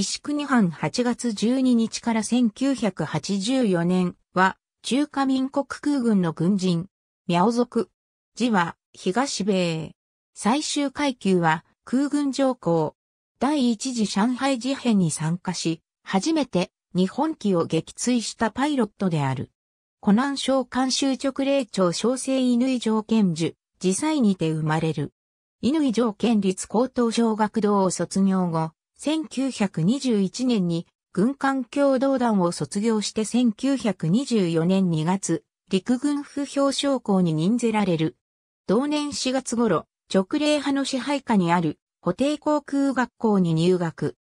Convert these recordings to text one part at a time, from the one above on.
石国藩8月12日から1984年は、中華民国空軍の軍人、苗族。字は、東米。最終階級は、空軍上皇。第一次上海事変に参加し、初めて日本機を撃墜したパイロットである。湖南省監修直令庁小生乾上件樹、自際にて生まれる。乾城県立高等小学堂を卒業後、1921年に軍艦共同団を卒業して1924年2月、陸軍副表彰校に任ぜられる。同年4月頃、直令派の支配下にある、固定航空学校に入学。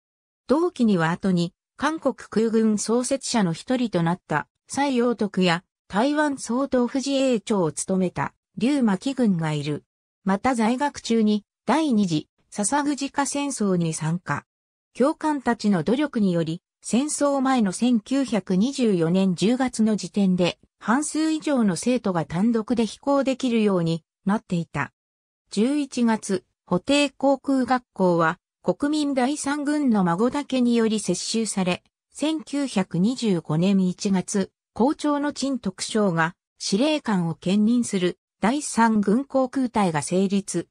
同期には後に、韓国空軍創設者の一人となった、蔡陽徳や、台湾総統富士英長を務めた、劉巻軍がいる。また在学中に、第二次、笹口家戦争に参加。教官たちの努力により、戦争前の1924年10月の時点で、半数以上の生徒が単独で飛行できるようになっていた。11月、補定航空学校は、国民第三軍の孫だけにより接収され、1925年1月、校長の陳徳章が司令官を兼任する第三軍航空隊が成立。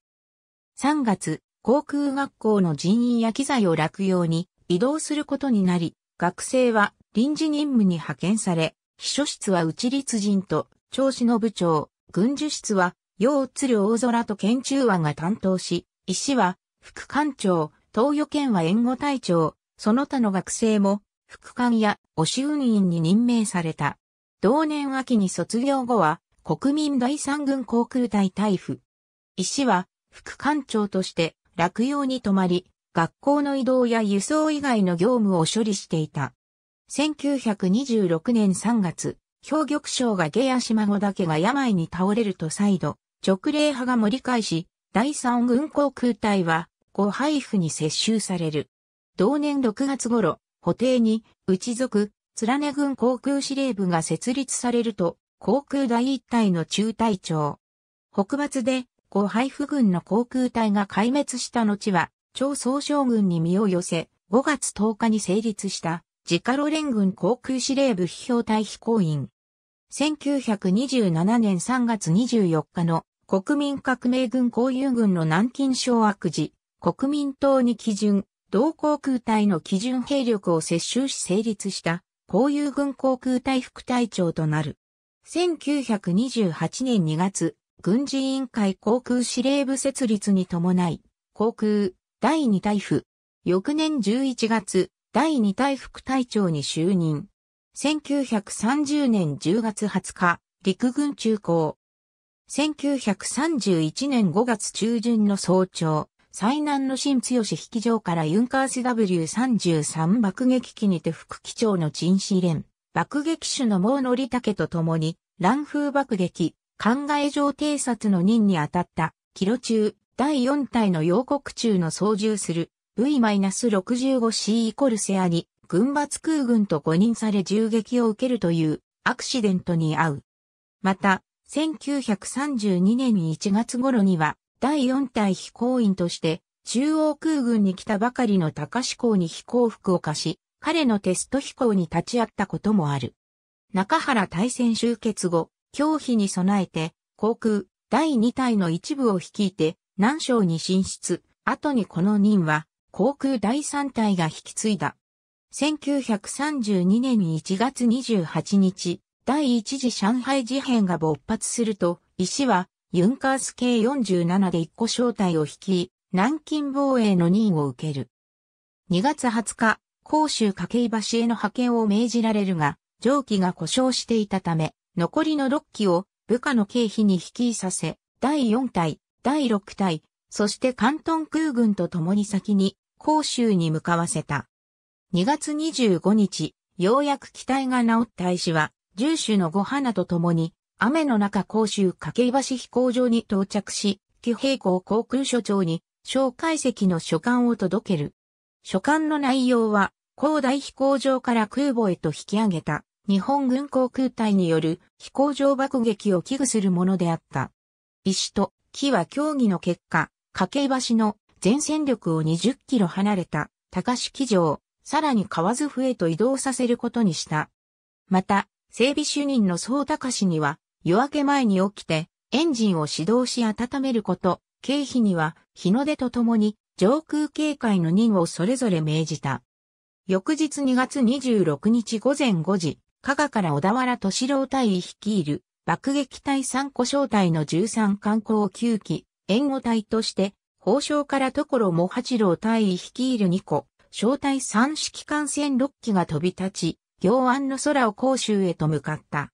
3月、航空学校の人員や機材を落用に移動することになり、学生は臨時任務に派遣され、秘書室は内立人と調子の部長、軍需室は楊津る。大空と県中和が担当し、医師は副官庁、東予県は援護隊長、その他の学生も副官や押運員に任命された。同年秋に卒業後は国民第三軍航空隊隊府。師は副官庁として落葉に泊まり、学校の移動や輸送以外の業務を処理していた。1926年3月、兵玉省が下屋島後だけが病に倒れると再度、直令派が盛り返し、第三軍航空隊は、後配布に接収される。同年6月頃、補定に、内族、連根軍航空司令部が設立されると、航空第一隊の中隊長。北伐で後配布軍の航空隊が壊滅した後は、超総将軍に身を寄せ、5月10日に成立した、自家路連軍航空司令部批評隊飛行員。1927年3月24日の国民革命軍公有軍の南京掌握時、国民党に基準、同航空隊の基準兵力を接収し成立した、公有軍航空隊副隊長となる。1928年2月、軍事委員会航空司令部設立に伴い、航空第2大夫、翌年11月、第2大副隊長に就任。1930年10月20日、陸軍中校。1931年5月中旬の早朝、最南の新強引場からユンカース W33 爆撃機にて副機長の陳志連、爆撃手の毛のりたけと共に、乱風爆撃、考え上偵察の任に当たった、キロ中、第4体の洋国中の操縦する V-65C イコルセアに、軍閥空軍と誤認され銃撃を受けるというアクシデントに遭う。また、1932年1月頃には、第4隊飛行員として、中央空軍に来たばかりの高志港に飛行服を貸し、彼のテスト飛行に立ち会ったこともある。中原大戦終結後、表皮に備えて、航空、第2隊の一部を率いて、南昌に進出。後にこの任は、航空第3隊が引き継いだ。1932年1月28日、第一次上海事変が勃発すると、石は、ユンカース系47で一個小隊を率い、南京防衛の任を受ける。2月20日、甲州掛橋への派遣を命じられるが、上記が故障していたため、残りの6機を部下の経費に引きさせ、第4隊、第6隊、そして関東空軍と共に先に、甲州に向かわせた。2月25日、ようやく機体が治った師は、重種の五花と共に、雨の中甲州掛橋飛行場に到着し、騎兵校航空所長に、蒋介石の書簡を届ける。書簡の内容は、広大飛行場から空母へと引き上げた日本軍航空隊による飛行場爆撃を危惧するものであった。石と木は協議の結果、掛橋の前線力を20キロ離れた高敷城、さらに河津府へと移動させることにした。また、整備主任の総高氏には、夜明け前に起きて、エンジンを始動し温めること、経費には、日の出とともに、上空警戒の任をそれぞれ命じた。翌日2月26日午前5時、加賀から小田原敏郎隊員率いる、爆撃隊三個小隊の13艦校9機、援護隊として、宝生から所も八郎隊員率いる2個、小隊三式艦船6機が飛び立ち、行安の空を甲州へと向かった。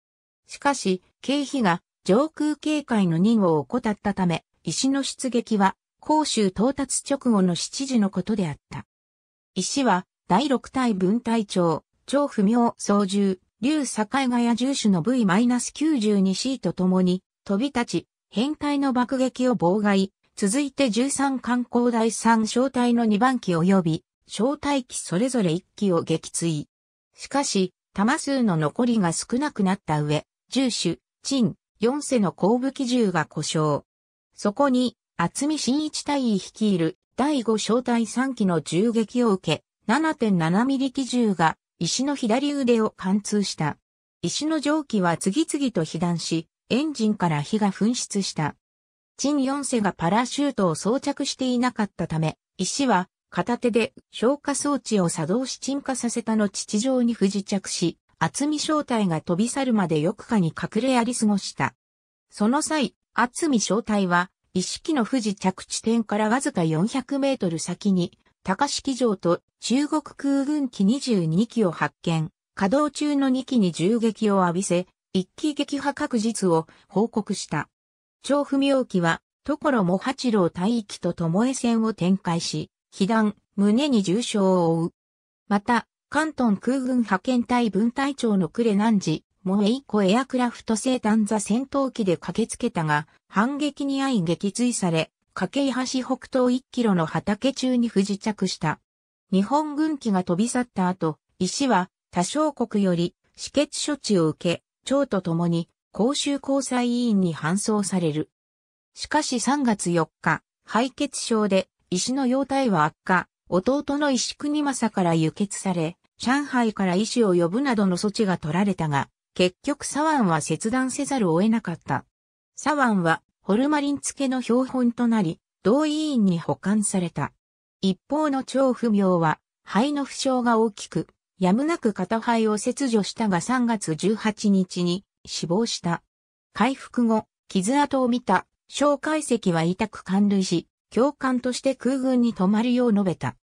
しかし、経費が上空警戒の任務を怠ったため、石の出撃は、甲州到達直後の7時のことであった。石は、第6隊分隊長、張不明操縦、竜境ヶ谷重種の V-92C と共に、飛び立ち、変態の爆撃を妨害、続いて13艦砲第3小隊の2番機及び、小隊機それぞれ1機を撃墜。しかし、弾数の残りが少なくなった上、重種、陳、四世の後部機銃が故障。そこに、厚見新一隊率いる第5小隊3機の銃撃を受け、7.7ミリ機銃が石の左腕を貫通した。石の蒸気は次々と被弾し、エンジンから火が噴出した。陳四世がパラシュートを装着していなかったため、石は片手で消火装置を作動し沈下させたの地上に不時着し、厚見正体が飛び去るまでくかに隠れやり過ごした。その際、厚見正体は、意識の不時着地点からわずか400メートル先に、高式城と中国空軍機22機を発見、稼働中の2機に銃撃を浴びせ、一機撃破確実を報告した。張文陽機は、所も八郎大域と巴戦を展開し、被弾、胸に重傷を負う。また、関東空軍派遣隊分隊長の呉南寺、萌え以降エアクラフト生誕座戦闘機で駆けつけたが、反撃に遭い撃墜され、掛橋北東1キロの畑中に不時着した。日本軍機が飛び去った後、石は多少国より止血処置を受け、長と共に公衆交際委員に搬送される。しかし3月4日、敗血症で石の容体は悪化、弟の石国政から輸血され、上海から医師を呼ぶなどの措置が取られたが、結局左腕は切断せざるを得なかった。左腕はホルマリン付けの標本となり、同委員に保管された。一方の張不明は、肺の負傷が大きく、やむなく片肺を切除したが3月18日に死亡した。回復後、傷跡を見た、蒋介石は委託管類し、教官として空軍に泊まるよう述べた。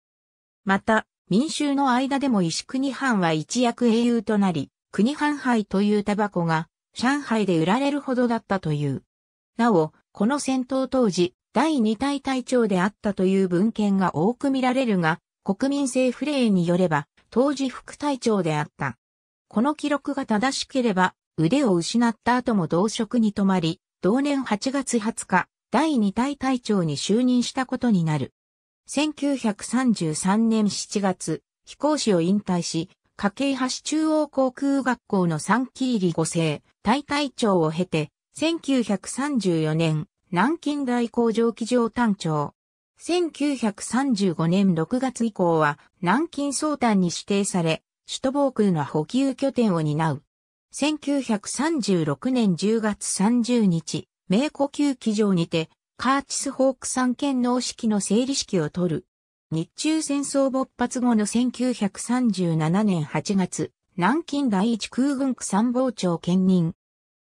また、民衆の間でも石国藩は一躍英雄となり、国藩杯というタバコが上海で売られるほどだったという。なお、この戦闘当時、第2隊隊長であったという文献が多く見られるが、国民政府令によれば、当時副隊長であった。この記録が正しければ、腕を失った後も同職に泊まり、同年8月20日、第2隊隊長に就任したことになる。1933年7月、飛行士を引退し、家計橋中央航空学校の三入り五世、大隊長を経て、1934年、南京大工場機場単調。1935年6月以降は、南京総単に指定され、首都防空の補給拠点を担う。1936年10月30日、名古級機場にて、カーチスホーク三権能式の整理式を取る。日中戦争勃発後の1937年8月、南京第一空軍区参謀長兼任。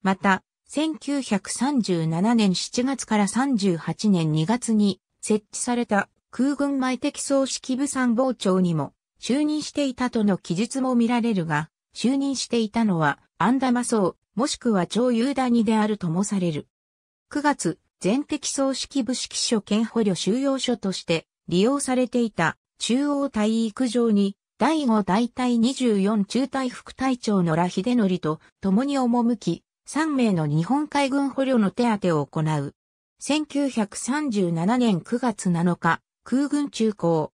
また、1937年7月から38年2月に設置された空軍前的総指揮部参謀長にも就任していたとの記述も見られるが、就任していたのはアンダマソもしくは超ユーダニであるともされる。9月、全敵総指揮部指揮所兼捕虜収容所として利用されていた中央体育場に第5大隊24中隊副隊長ヒデ秀則と共に赴き、3名の日本海軍捕虜の手当てを行う。1937年9月7日、空軍中高。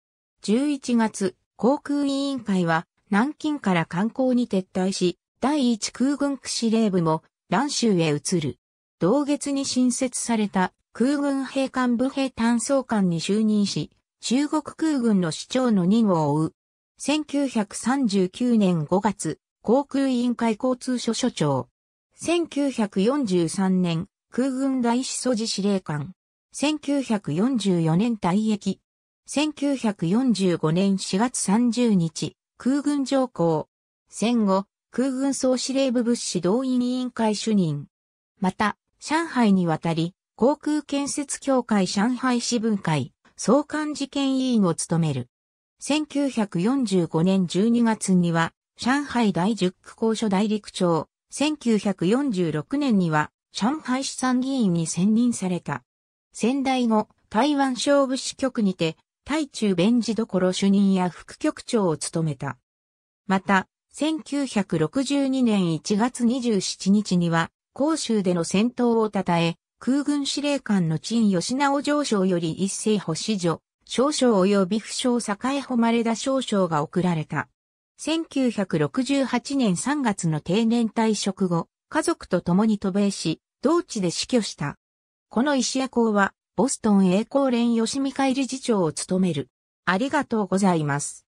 11月、航空委員会は南京から観光に撤退し、第一空軍区司令部も蘭州へ移る。同月に新設された空軍兵官部兵単総官に就任し、中国空軍の市長の任を追う。1939年5月、航空委員会交通所所長。1943年、空軍大使祖寺司令官。1944年退役。1945年4月30日、空軍上校。戦後、空軍総司令部物資動員委員会主任。また、上海に渡り、航空建設協会上海支分会、総監事件委員を務める。1945年12月には、上海1十区公所大陸長、1946年には上海市参議院に選任された。仙台後、台湾省部支局にて、対中弁事所主任や副局長を務めた。また、1962年1月27日には、広州での戦闘を称え、空軍司令官の陳吉直上将より一斉保守所、少将及び不詳栄誉だ少将が送られた。1968年3月の定年退職後、家族と共に渡米し、同地で死去した。この石屋校は、ボストン栄光連吉見会理事長を務める。ありがとうございます。